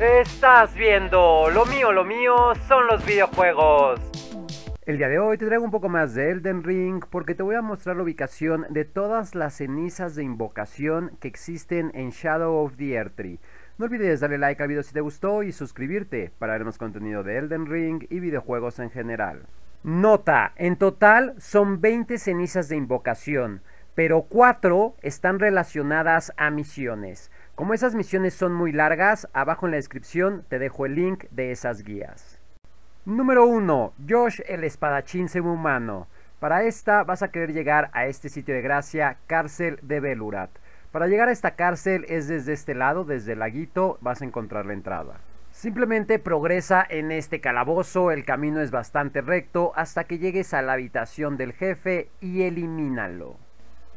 Estás viendo, lo mío, lo mío son los videojuegos. El día de hoy te traigo un poco más de Elden Ring porque te voy a mostrar la ubicación de todas las cenizas de invocación que existen en Shadow of the Earth No olvides darle like al video si te gustó y suscribirte para ver más contenido de Elden Ring y videojuegos en general. Nota, en total son 20 cenizas de invocación pero cuatro están relacionadas a misiones. Como esas misiones son muy largas, abajo en la descripción te dejo el link de esas guías. Número 1. Josh el espadachín humano. Para esta vas a querer llegar a este sitio de gracia, cárcel de Belurat. Para llegar a esta cárcel es desde este lado, desde el laguito, vas a encontrar la entrada. Simplemente progresa en este calabozo, el camino es bastante recto, hasta que llegues a la habitación del jefe y elimínalo.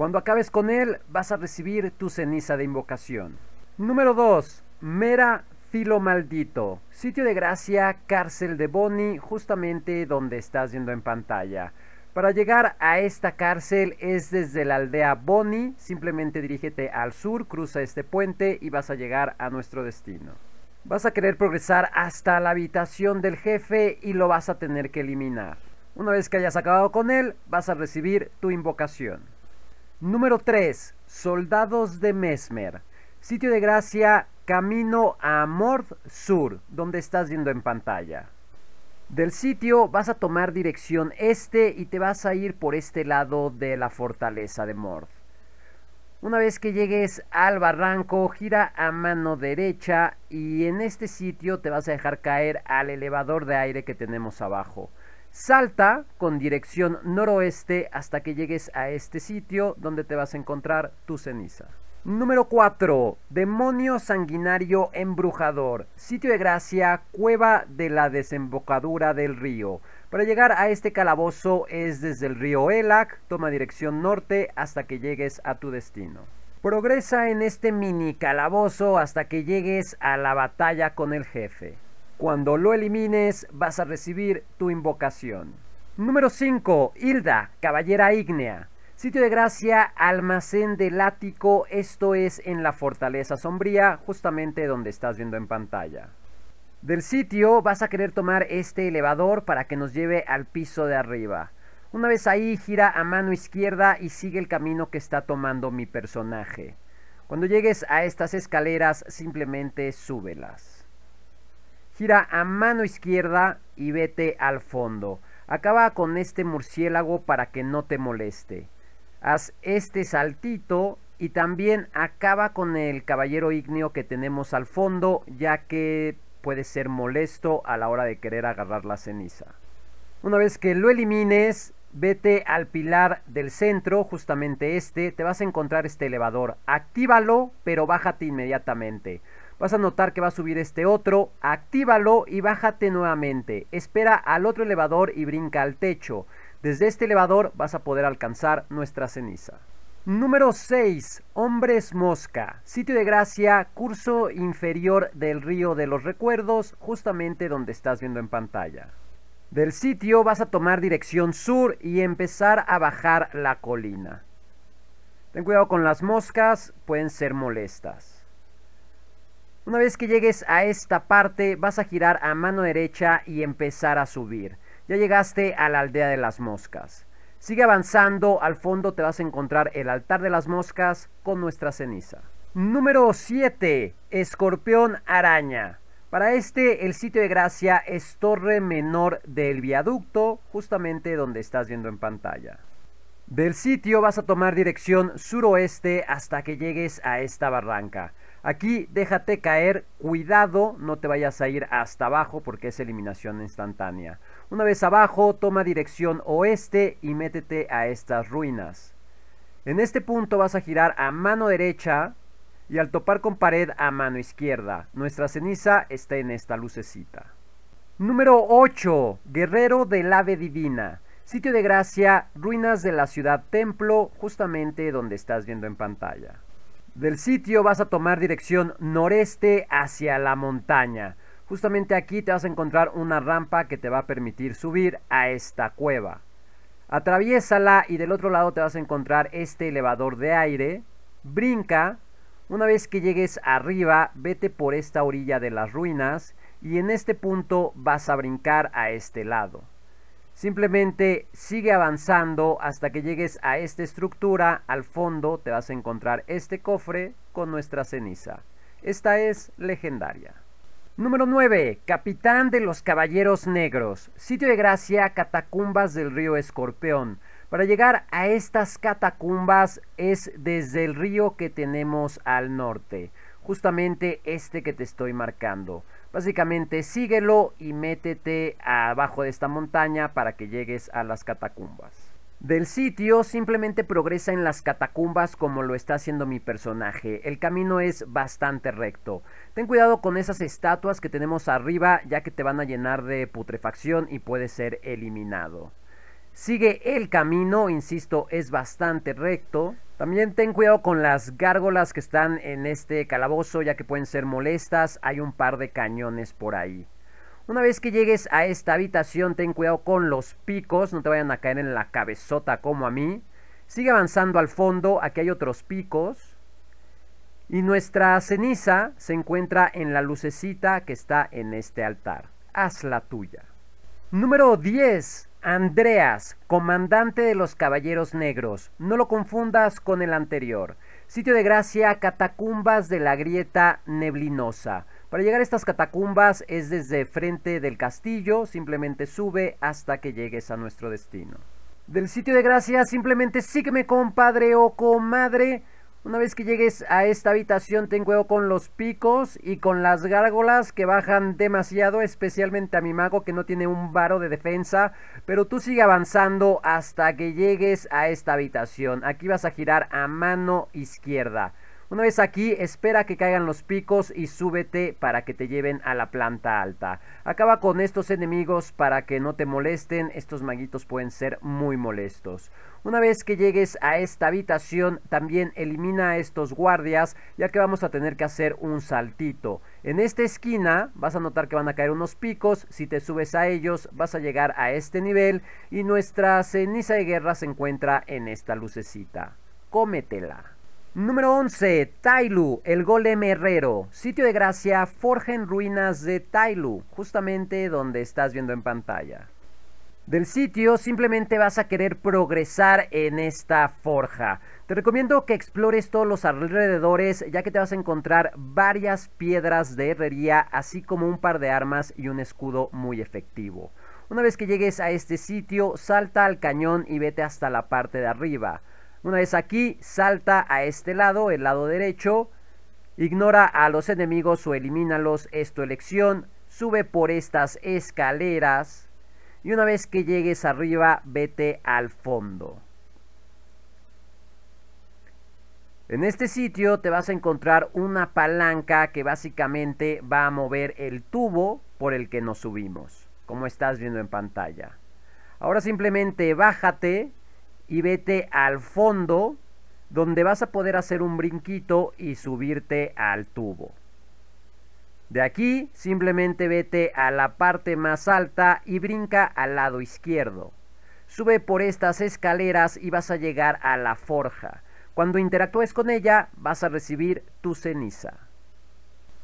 Cuando acabes con él, vas a recibir tu ceniza de invocación. Número 2. Mera Filo Maldito. Sitio de gracia, cárcel de Boni, justamente donde estás viendo en pantalla. Para llegar a esta cárcel es desde la aldea Boni, simplemente dirígete al sur, cruza este puente y vas a llegar a nuestro destino. Vas a querer progresar hasta la habitación del jefe y lo vas a tener que eliminar. Una vez que hayas acabado con él, vas a recibir tu invocación. Número 3. Soldados de Mesmer. Sitio de gracia Camino a Mord Sur, donde estás viendo en pantalla. Del sitio vas a tomar dirección este y te vas a ir por este lado de la fortaleza de Mord. Una vez que llegues al barranco, gira a mano derecha y en este sitio te vas a dejar caer al elevador de aire que tenemos abajo. Salta con dirección noroeste hasta que llegues a este sitio donde te vas a encontrar tu ceniza. Número 4. Demonio sanguinario embrujador. Sitio de gracia, cueva de la desembocadura del río. Para llegar a este calabozo es desde el río Elac, toma dirección norte hasta que llegues a tu destino. Progresa en este mini calabozo hasta que llegues a la batalla con el jefe. Cuando lo elimines vas a recibir tu invocación. Número 5. Hilda, Caballera Ígnea. Sitio de gracia, almacén del ático, esto es en la fortaleza sombría, justamente donde estás viendo en pantalla. Del sitio vas a querer tomar este elevador para que nos lleve al piso de arriba. Una vez ahí gira a mano izquierda y sigue el camino que está tomando mi personaje. Cuando llegues a estas escaleras simplemente súbelas gira a mano izquierda y vete al fondo. Acaba con este murciélago para que no te moleste. Haz este saltito y también acaba con el caballero ígneo que tenemos al fondo ya que puede ser molesto a la hora de querer agarrar la ceniza. Una vez que lo elimines, vete al pilar del centro, justamente este, te vas a encontrar este elevador. Actívalo, pero bájate inmediatamente vas a notar que va a subir este otro, actívalo y bájate nuevamente. Espera al otro elevador y brinca al techo. Desde este elevador vas a poder alcanzar nuestra ceniza. Número 6. Hombres Mosca. Sitio de gracia, curso inferior del río de los recuerdos, justamente donde estás viendo en pantalla. Del sitio vas a tomar dirección sur y empezar a bajar la colina. Ten cuidado con las moscas, pueden ser molestas. Una vez que llegues a esta parte vas a girar a mano derecha y empezar a subir. Ya llegaste a la aldea de las moscas. Sigue avanzando, al fondo te vas a encontrar el altar de las moscas con nuestra ceniza. Número 7. Escorpión araña. Para este, el sitio de gracia es Torre Menor del Viaducto, justamente donde estás viendo en pantalla. Del sitio vas a tomar dirección suroeste hasta que llegues a esta barranca. Aquí déjate caer, cuidado, no te vayas a ir hasta abajo porque es eliminación instantánea. Una vez abajo, toma dirección oeste y métete a estas ruinas. En este punto vas a girar a mano derecha y al topar con pared a mano izquierda. Nuestra ceniza está en esta lucecita. Número 8. Guerrero del ave divina. Sitio de Gracia, ruinas de la ciudad templo, justamente donde estás viendo en pantalla. Del sitio vas a tomar dirección noreste hacia la montaña. Justamente aquí te vas a encontrar una rampa que te va a permitir subir a esta cueva. atraviesala y del otro lado te vas a encontrar este elevador de aire. Brinca. Una vez que llegues arriba, vete por esta orilla de las ruinas y en este punto vas a brincar a este lado. Simplemente sigue avanzando hasta que llegues a esta estructura. Al fondo te vas a encontrar este cofre con nuestra ceniza. Esta es legendaria. Número 9. Capitán de los Caballeros Negros. Sitio de gracia, catacumbas del río Escorpión. Para llegar a estas catacumbas es desde el río que tenemos al norte justamente este que te estoy marcando. Básicamente síguelo y métete abajo de esta montaña para que llegues a las catacumbas. Del sitio simplemente progresa en las catacumbas como lo está haciendo mi personaje. El camino es bastante recto. Ten cuidado con esas estatuas que tenemos arriba ya que te van a llenar de putrefacción y puede ser eliminado. Sigue el camino, insisto, es bastante recto. También ten cuidado con las gárgolas que están en este calabozo ya que pueden ser molestas, hay un par de cañones por ahí. Una vez que llegues a esta habitación ten cuidado con los picos, no te vayan a caer en la cabezota como a mí. Sigue avanzando al fondo, aquí hay otros picos. Y nuestra ceniza se encuentra en la lucecita que está en este altar. Haz la tuya. Número 10. Andreas, comandante de los Caballeros Negros. No lo confundas con el anterior. Sitio de gracia, catacumbas de la grieta neblinosa. Para llegar a estas catacumbas es desde frente del castillo, simplemente sube hasta que llegues a nuestro destino. Del sitio de gracia simplemente sígueme compadre o comadre una vez que llegues a esta habitación ten cuidado con los picos y con las gárgolas que bajan demasiado, especialmente a mi mago que no tiene un varo de defensa. Pero tú sigue avanzando hasta que llegues a esta habitación. Aquí vas a girar a mano izquierda. Una vez aquí, espera que caigan los picos y súbete para que te lleven a la planta alta. Acaba con estos enemigos para que no te molesten, estos maguitos pueden ser muy molestos. Una vez que llegues a esta habitación, también elimina a estos guardias, ya que vamos a tener que hacer un saltito. En esta esquina vas a notar que van a caer unos picos, si te subes a ellos vas a llegar a este nivel y nuestra ceniza de guerra se encuentra en esta lucecita. Cómetela. Número 11. Tailu, el golem herrero. Sitio de gracia, forja en ruinas de Tailu, justamente donde estás viendo en pantalla. Del sitio simplemente vas a querer progresar en esta forja. Te recomiendo que explores todos los alrededores ya que te vas a encontrar varias piedras de herrería así como un par de armas y un escudo muy efectivo. Una vez que llegues a este sitio, salta al cañón y vete hasta la parte de arriba. Una vez aquí, salta a este lado, el lado derecho. Ignora a los enemigos o elimínalos, es tu elección. Sube por estas escaleras. Y una vez que llegues arriba, vete al fondo. En este sitio te vas a encontrar una palanca que básicamente va a mover el tubo por el que nos subimos, como estás viendo en pantalla. Ahora simplemente bájate y vete al fondo donde vas a poder hacer un brinquito y subirte al tubo. De aquí simplemente vete a la parte más alta y brinca al lado izquierdo. Sube por estas escaleras y vas a llegar a la forja. Cuando interactúes con ella vas a recibir tu ceniza.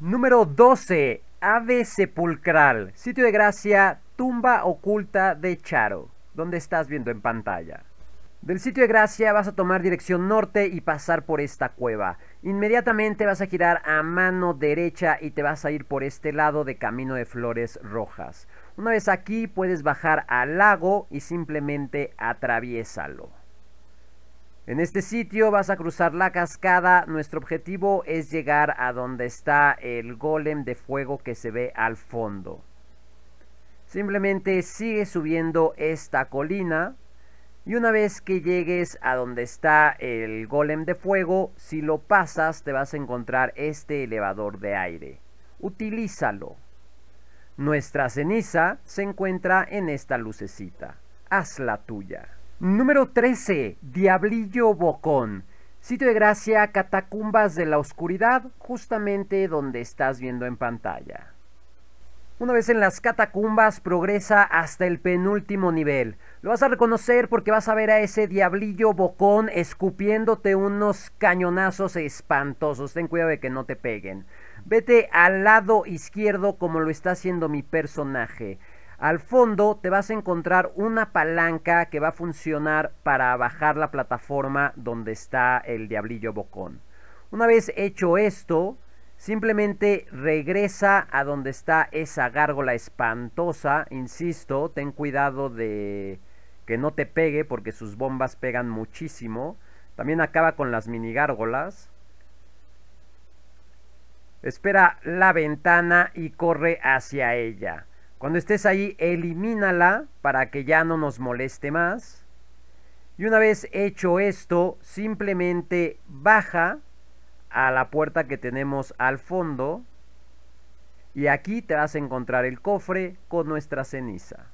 Número 12. Ave Sepulcral. Sitio de gracia, tumba oculta de Charo, donde estás viendo en pantalla. Del sitio de Gracia vas a tomar dirección norte y pasar por esta cueva. Inmediatamente vas a girar a mano derecha y te vas a ir por este lado de Camino de Flores Rojas. Una vez aquí puedes bajar al lago y simplemente atraviésalo. En este sitio vas a cruzar la cascada. Nuestro objetivo es llegar a donde está el golem de fuego que se ve al fondo. Simplemente sigue subiendo esta colina. Y una vez que llegues a donde está el golem de fuego, si lo pasas te vas a encontrar este elevador de aire. Utilízalo. Nuestra ceniza se encuentra en esta lucecita. Hazla tuya. Número 13. Diablillo Bocón. Sitio de gracia Catacumbas de la Oscuridad, justamente donde estás viendo en pantalla. Una vez en las catacumbas progresa hasta el penúltimo nivel. Lo vas a reconocer porque vas a ver a ese diablillo bocón escupiéndote unos cañonazos espantosos. Ten cuidado de que no te peguen. Vete al lado izquierdo como lo está haciendo mi personaje. Al fondo te vas a encontrar una palanca que va a funcionar para bajar la plataforma donde está el diablillo bocón. Una vez hecho esto, Simplemente regresa a donde está esa gárgola espantosa. Insisto, ten cuidado de que no te pegue porque sus bombas pegan muchísimo. También acaba con las mini gárgolas. Espera la ventana y corre hacia ella. Cuando estés ahí, elimínala para que ya no nos moleste más. Y una vez hecho esto, simplemente baja a la puerta que tenemos al fondo y aquí te vas a encontrar el cofre con nuestra ceniza.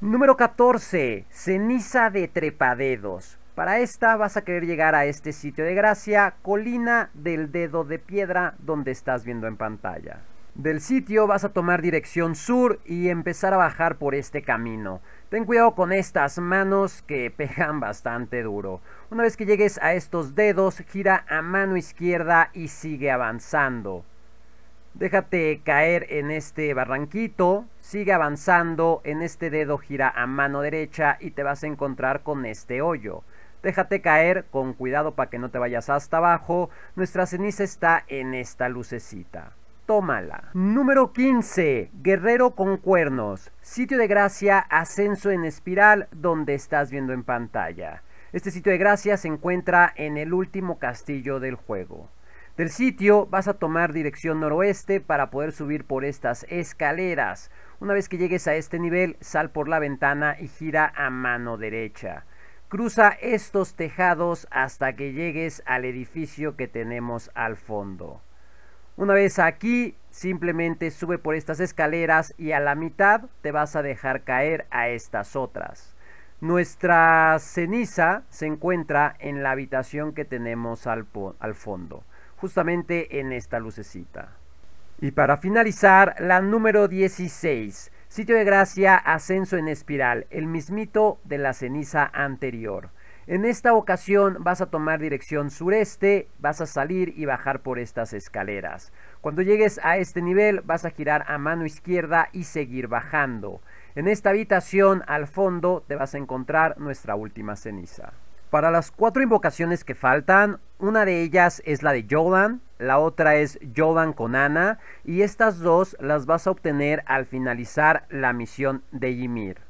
Número 14. Ceniza de trepadedos. Para esta vas a querer llegar a este sitio de gracia, colina del dedo de piedra donde estás viendo en pantalla. Del sitio vas a tomar dirección sur y empezar a bajar por este camino. Ten cuidado con estas manos que pegan bastante duro. Una vez que llegues a estos dedos, gira a mano izquierda y sigue avanzando. Déjate caer en este barranquito, sigue avanzando, en este dedo gira a mano derecha y te vas a encontrar con este hoyo. Déjate caer con cuidado para que no te vayas hasta abajo, nuestra ceniza está en esta lucecita tómala. Número 15. Guerrero con cuernos. Sitio de gracia, ascenso en espiral, donde estás viendo en pantalla. Este sitio de gracia se encuentra en el último castillo del juego. Del sitio vas a tomar dirección noroeste para poder subir por estas escaleras. Una vez que llegues a este nivel, sal por la ventana y gira a mano derecha. Cruza estos tejados hasta que llegues al edificio que tenemos al fondo. Una vez aquí, simplemente sube por estas escaleras y a la mitad te vas a dejar caer a estas otras. Nuestra ceniza se encuentra en la habitación que tenemos al, fondo, justamente en esta lucecita. Y para finalizar, la número 16, sitio de gracia ascenso en espiral, el mismito de la ceniza anterior. En esta ocasión vas a tomar dirección sureste, vas a salir y bajar por estas escaleras. Cuando llegues a este nivel vas a girar a mano izquierda y seguir bajando. En esta habitación al fondo te vas a encontrar nuestra última ceniza. Para las cuatro invocaciones que faltan, una de ellas es la de Jodan, la otra es Jodan con Ana y estas dos las vas a obtener al finalizar la misión de Ymir.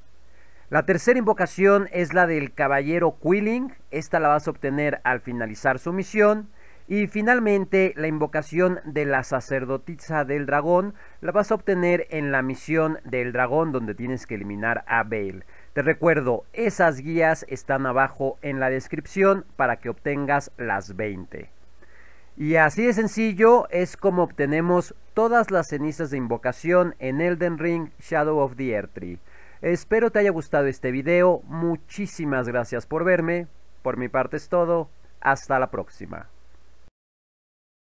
La tercera invocación es la del caballero Quilling, esta la vas a obtener al finalizar su misión. Y finalmente la invocación de la sacerdotisa del dragón la vas a obtener en la misión del dragón donde tienes que eliminar a Bale. Te recuerdo, esas guías están abajo en la descripción para que obtengas las 20. Y así de sencillo es como obtenemos todas las cenizas de invocación en Elden Ring Shadow of the Earth Tree. Espero te haya gustado este video, muchísimas gracias por verme, por mi parte es todo, hasta la próxima.